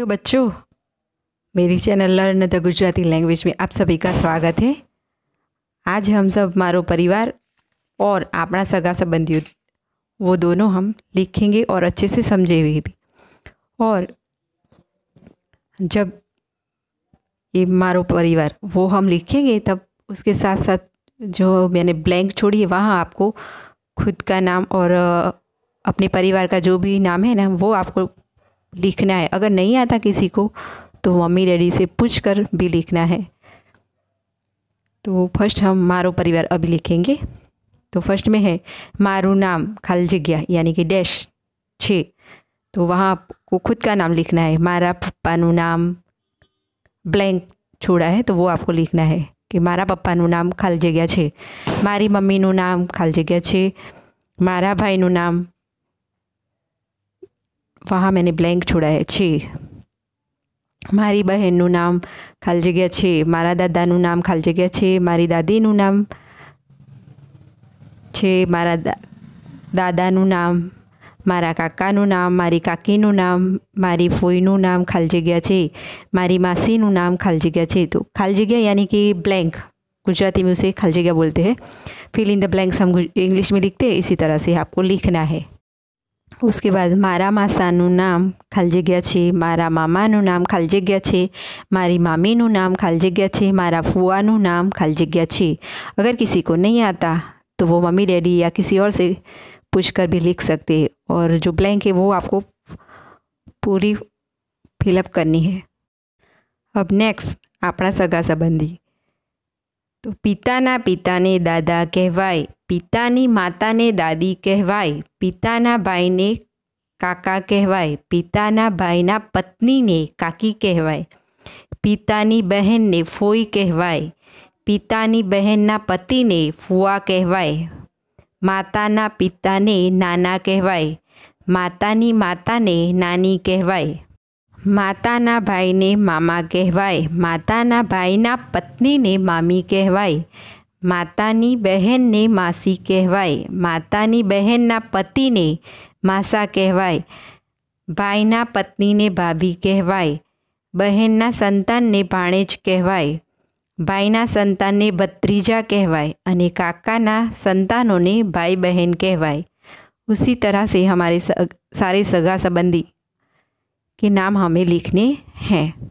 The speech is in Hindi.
तो बच्चों मेरी channel learn the Gujarati language में आप सभी का स्वागत है आज हम सब मारो परिवार और अपना सगा संबंधियों वो दोनों हम लिखेंगे और अच्छे से समझेंगे भी और जब ये मारो परिवार वो हम लिखेंगे तब उसके साथ साथ जो मैंने ब्लैंक छोड़ी है वहाँ आपको खुद का नाम और अपने परिवार का जो भी नाम है ना वो आपको लिखना है अगर नहीं आता किसी को तो मम्मी डैडी से पूछ कर भी लिखना है तो फर्स्ट हम मारो परिवार अभी लिखेंगे तो फर्स्ट में है मारू नाम खाली जगह यानी कि डैश छ तो वहाँ आपको खुद का नाम लिखना है मारा पप्पा नु नाम ब्लैंक छोड़ा है तो वो आपको लिखना है कि मारा पप्पा नाम खाली जगह ખાલી मारी मम्मी नु नाम खाली जगह જગ્યા मारा भाई नु नाम वहां मैंने ब्लैंक छोड़ा है छ मेरी बहन નું નામ ખાલી જગ્યા છે મારા દાદા નું નામ ખાલી જગ્યા છે મારી दादी નું નામ છે મારા દાદા નું નામ મારા કાકા નું નામ મારી કાકી નું નામ મારી ફોઈ નું નામ ખાલી જગ્યા છે મારી માસી નું નામ ખાલી જગ્યા છે તો ખાલી જગ્યા યાની કે બ્લેન્ક ગુજરાતી માં ઉસે ખાલી જગ્યા बोलते हैं फिल इन द ब्लैंक्स हम इंग्लिश में लिखते हैं इसी तरह से आपको लिखना है उसके बाद मारा मसानु नाम खाली जगह मरा मामानु नाम खाली जगह है मारी मामीनु नाम खाली जगह है मरा फुआनु नाम खाली जगह है अगर किसी को नहीं आता तो वो मम्मी डैडी या किसी और से पूछ कर भी लिख सकते हैं और जो ब्लैंक है वो आपको पूरी फिलअप करनी है अब नेक्स्ट अपना सगा संबंधी तो पिता पिता ने दादा कहवाय पिता माता ने दादी कहवाय पिता भाई ने काका कहवाय पिता भाई ना पत्नी ने काकी कहवाय पिता बहन ने फोई कहवाय पिता बहन ना पति ने फुआ कहवाय माता ना पिता ने नाना कहवाय माता माता ने नानी कहवाय માતાના ભાઈને મામા કહેવાય માતાના ભાઈના પત્નીને મામી કહેવાય માતાની બહેનને માસી કહેવાય માતાની બહેનના પતિને માસા કહેવાય ભાઈના પત્નીને ભાભી કહેવાય બહેનના સંતાનને ભાણેજ કહેવાય ભાઈના સંતાનને ભત્રીજા કહેવાય અને કાકાના સંતાનોને ભાઈ બહેન કહેવાય ઉસી તરહ સે હમારે સારે સગા સંબંધી के नाम हमें लिखने हैं